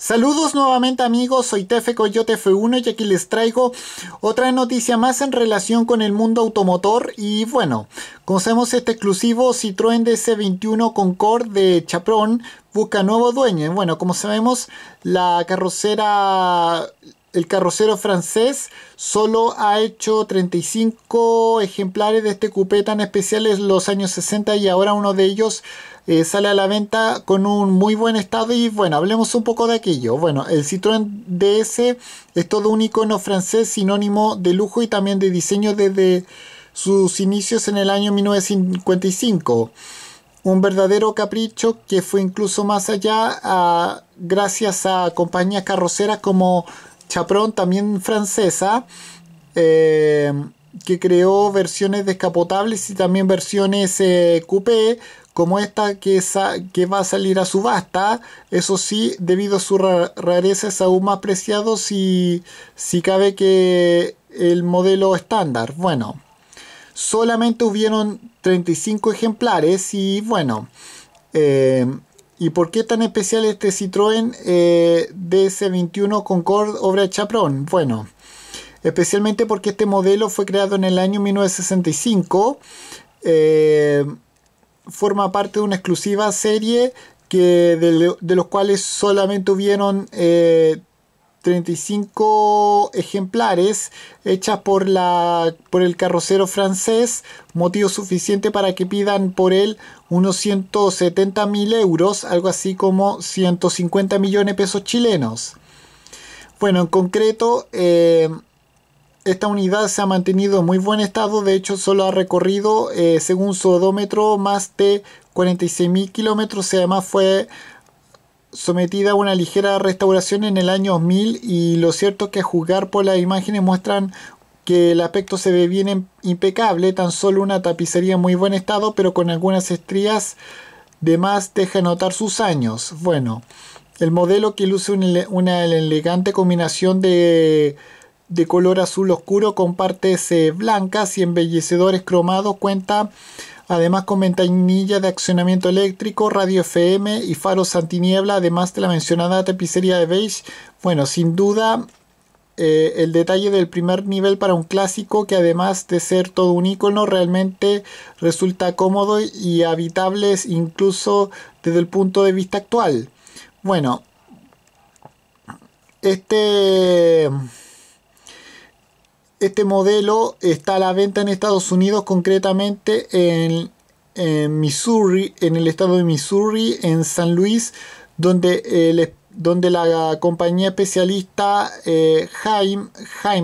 Saludos nuevamente amigos, soy Tefe Coyote F1 y aquí les traigo otra noticia más en relación con el mundo automotor y bueno, conocemos este exclusivo Citroën DC21 Concord de Chapron, busca nuevo dueño. Bueno, como sabemos, la carrocera el carrocero francés solo ha hecho 35 ejemplares de este coupé tan especial en los años 60 y ahora uno de ellos eh, sale a la venta con un muy buen estado y bueno, hablemos un poco de aquello. Bueno, el Citroën DS es todo un icono francés sinónimo de lujo y también de diseño desde sus inicios en el año 1955 un verdadero capricho que fue incluso más allá ah, gracias a compañías carroceras como Chapron también francesa, eh, que creó versiones descapotables y también versiones eh, coupé, como esta que, que, va a salir a subasta. Eso sí, debido a su rareza es aún más preciado si, si cabe que el modelo estándar. Bueno, solamente hubieron 35 ejemplares y bueno, eh, ¿Y por qué tan especial este Citroën eh, DS21 Concord Obra Chaprón? Bueno, especialmente porque este modelo fue creado en el año 1965. Eh, forma parte de una exclusiva serie que de, los cuales solamente hubieron eh, 35 ejemplares hechas por, la, por el carrocero francés, motivo suficiente para que pidan por él unos 170 mil euros, algo así como 150 millones de pesos chilenos. Bueno, en concreto, eh, esta unidad se ha mantenido en muy buen estado, de hecho solo ha recorrido, eh, según su odómetro, más de 46 mil kilómetros, además fue sometida a una ligera restauración en el año 2000 y lo cierto es que a juzgar por las imágenes muestran que el aspecto se ve bien impecable, tan solo una tapicería en muy buen estado, pero con algunas estrías de más deja notar sus años. Bueno, el modelo que luce una elegante combinación de de color azul oscuro con partes eh, blancas y embellecedores cromados. Cuenta además con ventanilla de accionamiento eléctrico, radio FM y faros antiniebla, además de la mencionada tapicería de beige. Bueno, sin duda eh, el detalle del primer nivel para un clásico que además de ser todo un icono realmente resulta cómodo y habitable incluso desde el punto de vista actual. Bueno, este este modelo está a la venta en Estados Unidos, concretamente en, Missouri, en el estado de Missouri, en San Luis, donde, eh, donde la compañía especialista Jaime eh,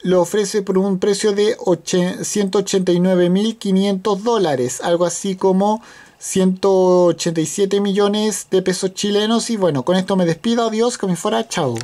lo ofrece por un precio de 189.500 dólares, algo así como 187 millones de pesos chilenos. Y bueno, con esto me despido, adiós, que me fuera, chao.